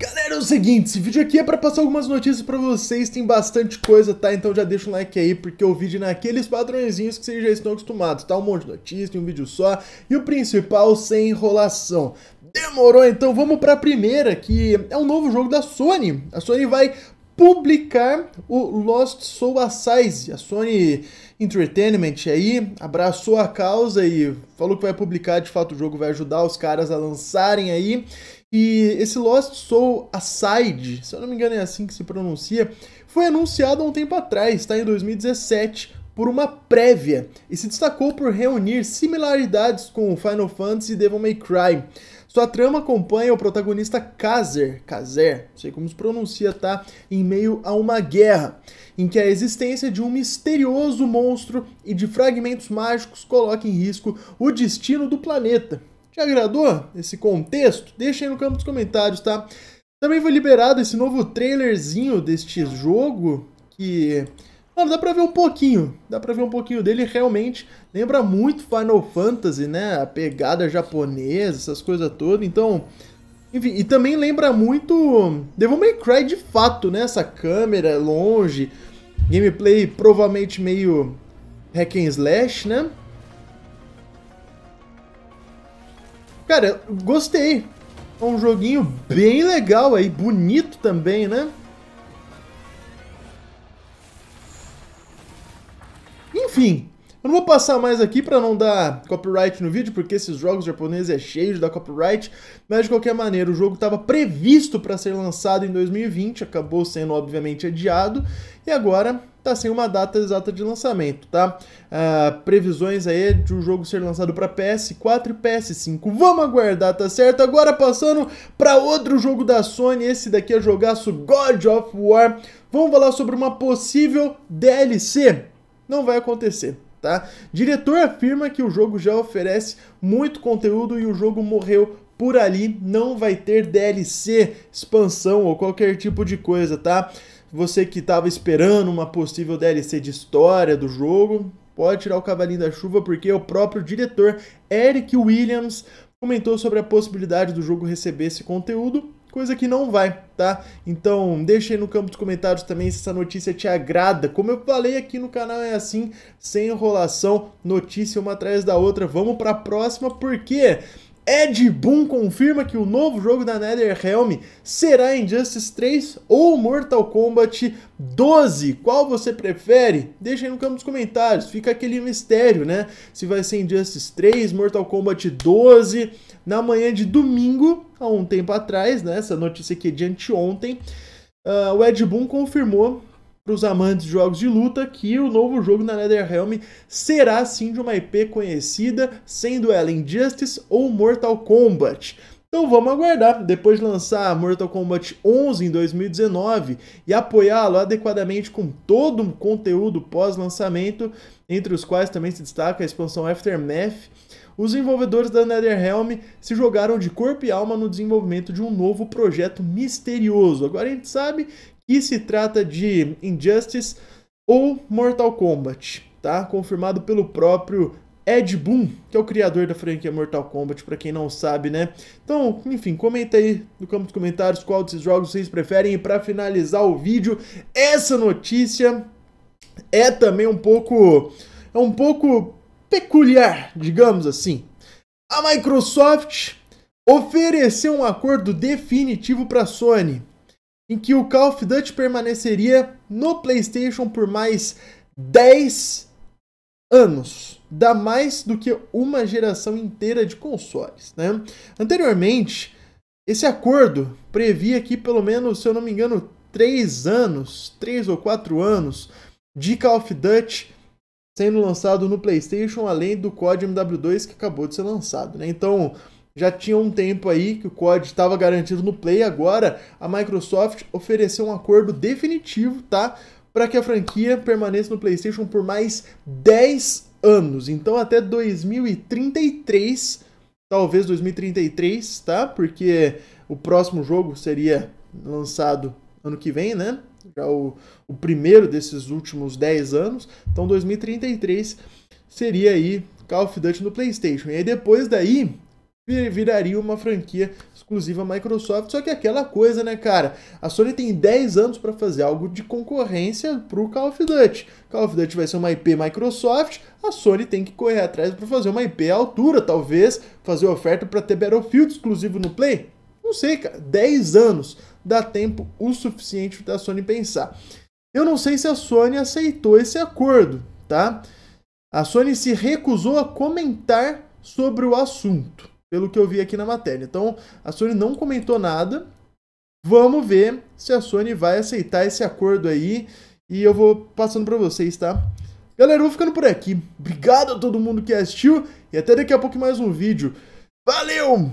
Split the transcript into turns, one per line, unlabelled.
Galera, é o seguinte, esse vídeo aqui é para passar algumas notícias para vocês, tem bastante coisa, tá? Então já deixa um like aí, porque o vídeo é naqueles padrõezinhos que vocês já estão acostumados, tá? Um monte de notícias, tem um vídeo só, e o principal sem enrolação. Demorou, então vamos para a primeira, que é um novo jogo da Sony. A Sony vai publicar o Lost Soul Assize. A Sony Entertainment aí abraçou a causa e falou que vai publicar de fato o jogo, vai ajudar os caras a lançarem aí. E esse Lost Soul Aside, se eu não me engano é assim que se pronuncia, foi anunciado há um tempo atrás, está Em 2017, por uma prévia, e se destacou por reunir similaridades com Final Fantasy e Devil May Cry. Sua trama acompanha o protagonista Kazer, Kazer, não sei como se pronuncia, tá? Em meio a uma guerra, em que a existência de um misterioso monstro e de fragmentos mágicos coloca em risco o destino do planeta agradou esse contexto? Deixa aí no campo dos comentários, tá? Também foi liberado esse novo trailerzinho deste jogo, que... Mano, dá pra ver um pouquinho, dá pra ver um pouquinho dele, realmente lembra muito Final Fantasy, né? A pegada japonesa, essas coisas todas, então... Enfim, e também lembra muito Devil May Cry de fato, né? Essa câmera longe, gameplay provavelmente meio hack and slash, né? Cara, gostei. É um joguinho bem legal aí, bonito também, né? Enfim, eu não vou passar mais aqui para não dar copyright no vídeo, porque esses jogos japoneses é cheio de dar copyright, mas de qualquer maneira, o jogo estava previsto para ser lançado em 2020, acabou sendo obviamente adiado, e agora tá sem uma data exata de lançamento, tá? Uh, previsões aí de o um jogo ser lançado para PS4 e PS5. Vamos aguardar, tá certo? Agora passando para outro jogo da Sony, esse daqui é jogaço God of War. Vamos falar sobre uma possível DLC. Não vai acontecer tá? Diretor afirma que o jogo já oferece muito conteúdo e o jogo morreu por ali, não vai ter DLC, expansão ou qualquer tipo de coisa, tá? Você que estava esperando uma possível DLC de história do jogo, pode tirar o cavalinho da chuva porque o próprio diretor Eric Williams comentou sobre a possibilidade do jogo receber esse conteúdo coisa que não vai, tá? Então, deixa aí no campo dos comentários também se essa notícia te agrada. Como eu falei aqui no canal é assim, sem enrolação, notícia uma atrás da outra. Vamos para a próxima, porque Ed Boon confirma que o novo jogo da NetherRealm será Injustice 3 ou Mortal Kombat 12. Qual você prefere? Deixa aí no campo dos comentários, fica aquele mistério, né? Se vai ser Injustice 3, Mortal Kombat 12. Na manhã de domingo, há um tempo atrás, né? Essa notícia aqui é de anteontem, uh, o Ed Boon confirmou para os amantes de jogos de luta que o novo jogo na NetherRealm será sim de uma IP conhecida, sendo ela Injustice ou Mortal Kombat. Então vamos aguardar, depois de lançar Mortal Kombat 11 em 2019 e apoiá-lo adequadamente com todo um conteúdo pós-lançamento, entre os quais também se destaca a expansão Aftermath, os desenvolvedores da NetherRealm se jogaram de corpo e alma no desenvolvimento de um novo projeto misterioso. Agora a gente sabe e se trata de Injustice ou Mortal Kombat, tá? Confirmado pelo próprio Ed Boon, que é o criador da franquia Mortal Kombat, para quem não sabe, né? Então, enfim, comenta aí no campo dos comentários qual desses jogos vocês preferem. E para finalizar o vídeo, essa notícia é também um pouco é um pouco peculiar, digamos assim. A Microsoft ofereceu um acordo definitivo para a Sony em que o Call of Duty permaneceria no PlayStation por mais 10 anos. Dá mais do que uma geração inteira de consoles. Né? Anteriormente, esse acordo previa que pelo menos, se eu não me engano, 3 anos, 3 ou 4 anos de Call of Duty sendo lançado no PlayStation, além do COD MW2 que acabou de ser lançado. Né? Então, já tinha um tempo aí que o COD estava garantido no Play, agora a Microsoft ofereceu um acordo definitivo, tá? Para que a franquia permaneça no PlayStation por mais 10 anos. Então até 2033, talvez 2033, tá? Porque o próximo jogo seria lançado ano que vem, né? Já o, o primeiro desses últimos 10 anos. Então 2033 seria aí Call of Duty no PlayStation. E aí depois daí viraria uma franquia exclusiva Microsoft. Só que é aquela coisa, né, cara? A Sony tem 10 anos para fazer algo de concorrência pro Call of Duty. Call of Duty vai ser uma IP Microsoft, a Sony tem que correr atrás para fazer uma IP à altura, talvez fazer oferta para ter Battlefield exclusivo no Play. Não sei, cara. 10 anos dá tempo o suficiente da Sony pensar. Eu não sei se a Sony aceitou esse acordo, tá? A Sony se recusou a comentar sobre o assunto pelo que eu vi aqui na matéria. Então, a Sony não comentou nada. Vamos ver se a Sony vai aceitar esse acordo aí. E eu vou passando para vocês, tá? Galera, eu vou ficando por aqui. Obrigado a todo mundo que assistiu. E até daqui a pouco mais um vídeo. Valeu!